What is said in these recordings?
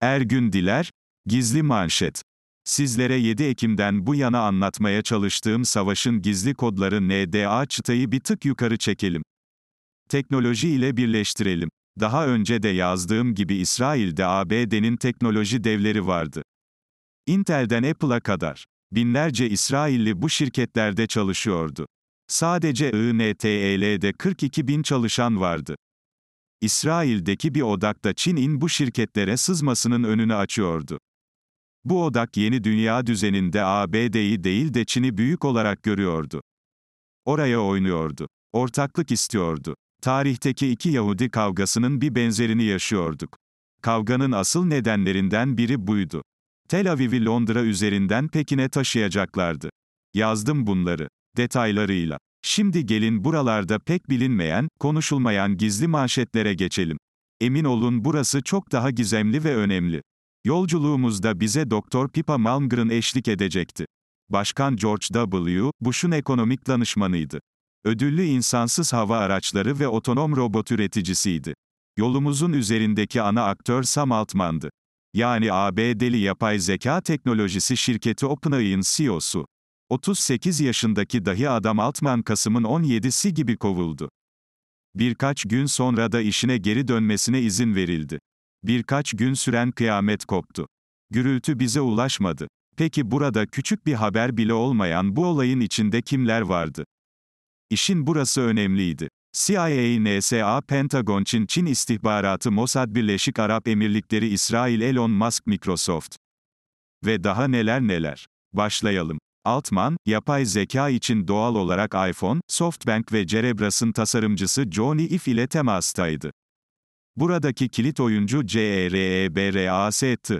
Ergün Diler, Gizli Manşet. Sizlere 7 Ekim'den bu yana anlatmaya çalıştığım savaşın gizli kodları NDA çıtayı bir tık yukarı çekelim. Teknoloji ile birleştirelim. Daha önce de yazdığım gibi İsrail'de ABD'nin teknoloji devleri vardı. Intel'den Apple'a kadar. Binlerce İsrailli bu şirketlerde çalışıyordu. Sadece INTEL'de 42 bin çalışan vardı. İsrail'deki bir odakta Çin'in bu şirketlere sızmasının önünü açıyordu. Bu odak yeni dünya düzeninde ABD'yi değil de Çin'i büyük olarak görüyordu. Oraya oynuyordu. Ortaklık istiyordu. Tarihteki iki Yahudi kavgasının bir benzerini yaşıyorduk. Kavganın asıl nedenlerinden biri buydu. Tel Aviv'i Londra üzerinden Pekin'e taşıyacaklardı. Yazdım bunları detaylarıyla. Şimdi gelin buralarda pek bilinmeyen, konuşulmayan gizli manşetlere geçelim. Emin olun burası çok daha gizemli ve önemli. Yolculuğumuzda bize Doktor Pippa Malmgren eşlik edecekti. Başkan George W. Bush'un ekonomik danışmanıydı. Ödüllü insansız hava araçları ve otonom robot üreticisiydi. Yolumuzun üzerindeki ana aktör Sam Altman'dı. Yani ABD'li yapay zeka teknolojisi şirketi OpenAI'ın CEO'su. 38 yaşındaki dahi adam Altman Kasım'ın 17'si gibi kovuldu. Birkaç gün sonra da işine geri dönmesine izin verildi. Birkaç gün süren kıyamet koptu. Gürültü bize ulaşmadı. Peki burada küçük bir haber bile olmayan bu olayın içinde kimler vardı? İşin burası önemliydi. CIA, NSA, Pentagon, Çin, Çin istihbaratı, Mossad, Birleşik Arap Emirlikleri, İsrail, Elon Musk, Microsoft ve daha neler neler. Başlayalım. Altman, yapay zeka için doğal olarak iPhone, SoftBank ve Cerebras'ın tasarımcısı Johnny Ive ile temastaydı. Buradaki kilit oyuncu CEREBRAS'tı.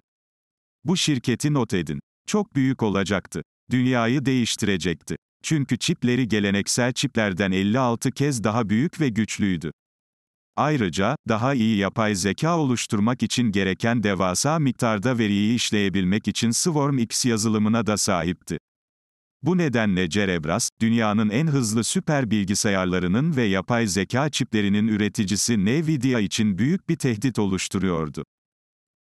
Bu şirketi not edin. Çok büyük olacaktı. Dünyayı değiştirecekti. Çünkü çipleri geleneksel çiplerden 56 kez daha büyük ve güçlüydü. Ayrıca, daha iyi yapay zeka oluşturmak için gereken devasa miktarda veriyi işleyebilmek için Swarm X yazılımına da sahipti. Bu nedenle Cerebras, dünyanın en hızlı süper bilgisayarlarının ve yapay zeka çiplerinin üreticisi Nvidia için büyük bir tehdit oluşturuyordu.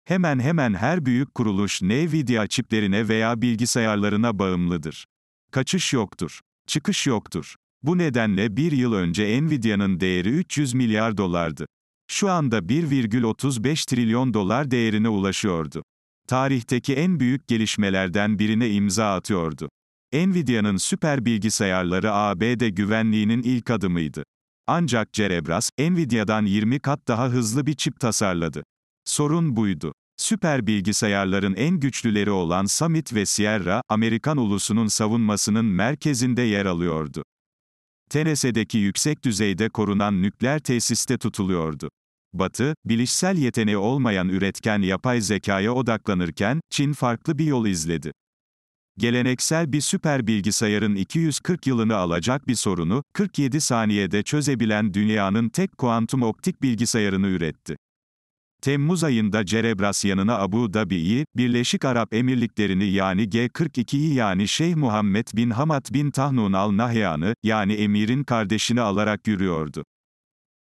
Hemen hemen her büyük kuruluş Nvidia çiplerine veya bilgisayarlarına bağımlıdır. Kaçış yoktur. Çıkış yoktur. Bu nedenle bir yıl önce Nvidia'nın değeri 300 milyar dolardı. Şu anda 1,35 trilyon dolar değerine ulaşıyordu. Tarihteki en büyük gelişmelerden birine imza atıyordu. Nvidia'nın süper bilgisayarları ABD güvenliğinin ilk adımıydı. Ancak Cerebras, Nvidia'dan 20 kat daha hızlı bir çip tasarladı. Sorun buydu. Süper bilgisayarların en güçlüleri olan Summit ve Sierra, Amerikan ulusunun savunmasının merkezinde yer alıyordu. Tennessee'deki yüksek düzeyde korunan nükleer tesiste tutuluyordu. Batı, bilişsel yeteneği olmayan üretken yapay zekaya odaklanırken, Çin farklı bir yol izledi. Geleneksel bir süper bilgisayarın 240 yılını alacak bir sorunu, 47 saniyede çözebilen dünyanın tek kuantum optik bilgisayarını üretti. Temmuz ayında Cerebras yanına Abu Dhabi'yi, Birleşik Arap Emirlikleri'ni yani G42'yi yani Şeyh Muhammed bin Hamad bin Tahnun al-Nahyan'ı, yani emirin kardeşini alarak yürüyordu.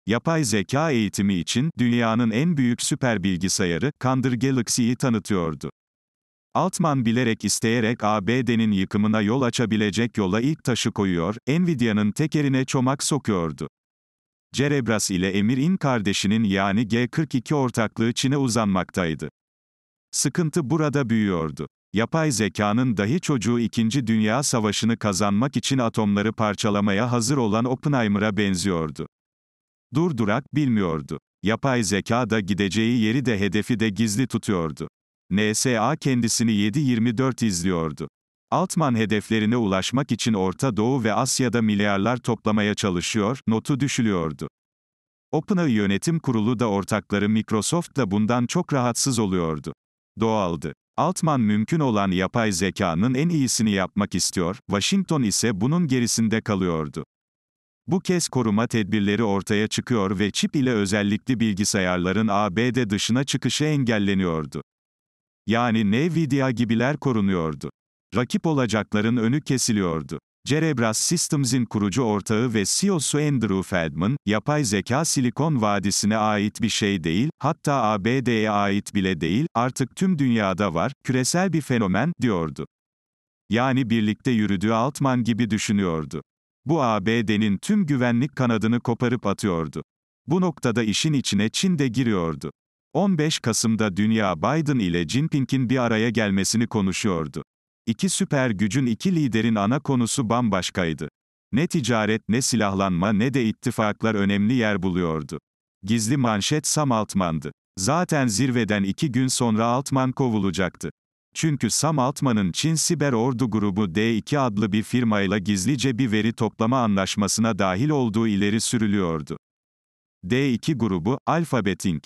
Yapay zeka eğitimi için dünyanın en büyük süper bilgisayarı Kandır Galaxy'yi tanıtıyordu. Altman bilerek isteyerek ABD'nin yıkımına yol açabilecek yola ilk taşı koyuyor, Nvidia'nın tekerine çomak sokuyordu. Cerebras ile Emir'in kardeşinin yani G42 ortaklığı Çin'e uzanmaktaydı. Sıkıntı burada büyüyordu. Yapay zekanın dahi çocuğu 2. Dünya Savaşı'nı kazanmak için atomları parçalamaya hazır olan Oppenheimer'a benziyordu. Durdurak bilmiyordu. Yapay zeka da gideceği yeri de hedefi de gizli tutuyordu. NSA kendisini 7-24 izliyordu. Altman hedeflerine ulaşmak için Orta Doğu ve Asya'da milyarlar toplamaya çalışıyor, notu düşülüyordu. OpenAI yönetim kurulu da ortakları Microsoft da bundan çok rahatsız oluyordu. Doğaldı. Altman mümkün olan yapay zekanın en iyisini yapmak istiyor, Washington ise bunun gerisinde kalıyordu. Bu kez koruma tedbirleri ortaya çıkıyor ve çip ile özellikli bilgisayarların ABD dışına çıkışı engelleniyordu yani Nvidia gibiler korunuyordu. Rakip olacakların önü kesiliyordu. Cerebras Systems'in kurucu ortağı ve CEO'su Andrew Feldman, yapay zeka Silikon Vadisi'ne ait bir şey değil, hatta ABD'ye ait bile değil, artık tüm dünyada var, küresel bir fenomen, diyordu. Yani birlikte yürüdüğü Altman gibi düşünüyordu. Bu ABD'nin tüm güvenlik kanadını koparıp atıyordu. Bu noktada işin içine Çin de giriyordu. 15 Kasım'da dünya Biden ile Jinping'in bir araya gelmesini konuşuyordu. İki süper gücün iki liderin ana konusu bambaşkaydı. Ne ticaret ne silahlanma ne de ittifaklar önemli yer buluyordu. Gizli manşet Sam Altman'dı. Zaten zirveden iki gün sonra Altman kovulacaktı. Çünkü Sam Altman'ın Çin Siber Ordu Grubu D2 adlı bir firmayla gizlice bir veri toplama anlaşmasına dahil olduğu ileri sürülüyordu. D2 grubu, Alphabet Inc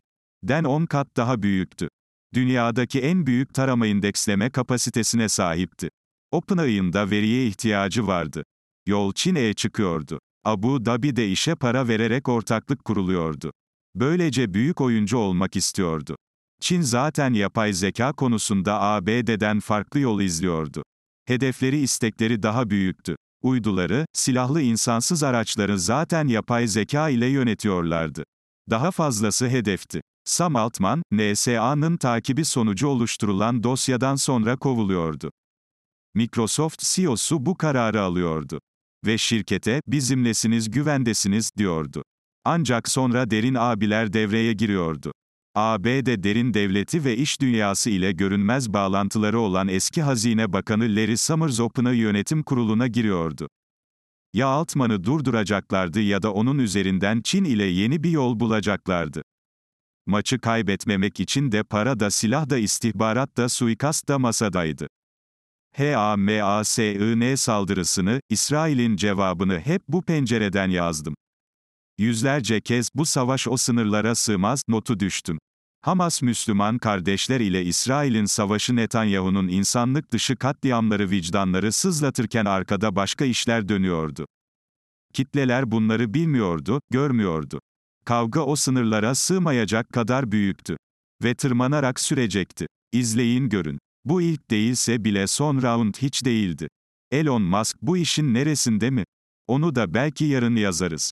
den 10 kat daha büyüktü. Dünyadaki en büyük tarama indeksleme kapasitesine sahipti. OpenAI'ın da veriye ihtiyacı vardı. Yol Çin'e çıkıyordu. Abu Dhabi'de işe para vererek ortaklık kuruluyordu. Böylece büyük oyuncu olmak istiyordu. Çin zaten yapay zeka konusunda ABD'den farklı yol izliyordu. Hedefleri istekleri daha büyüktü. Uyduları, silahlı insansız araçları zaten yapay zeka ile yönetiyorlardı. Daha fazlası hedefti. Sam Altman, NSA'nın takibi sonucu oluşturulan dosyadan sonra kovuluyordu. Microsoft CEO'su bu kararı alıyordu. Ve şirkete, bizimlesiniz güvendesiniz, diyordu. Ancak sonra derin abiler devreye giriyordu. ABD derin devleti ve iş dünyası ile görünmez bağlantıları olan eski Hazine Bakanı Larry Summers Open'a yönetim kuruluna giriyordu. Ya Altman'ı durduracaklardı ya da onun üzerinden Çin ile yeni bir yol bulacaklardı. Maçı kaybetmemek için de para da silah da istihbarat da suikast da masadaydı. HAMASIN saldırısını, İsrail'in cevabını hep bu pencereden yazdım. Yüzlerce kez bu savaş o sınırlara sığmaz notu düştüm. Hamas Müslüman kardeşler ile İsrail'in savaşı Netanyahu'nun insanlık dışı katliamları vicdanları sızlatırken arkada başka işler dönüyordu. Kitleler bunları bilmiyordu, görmüyordu. Kavga o sınırlara sığmayacak kadar büyüktü. Ve tırmanarak sürecekti. İzleyin görün. Bu ilk değilse bile son round hiç değildi. Elon Musk bu işin neresinde mi? Onu da belki yarın yazarız.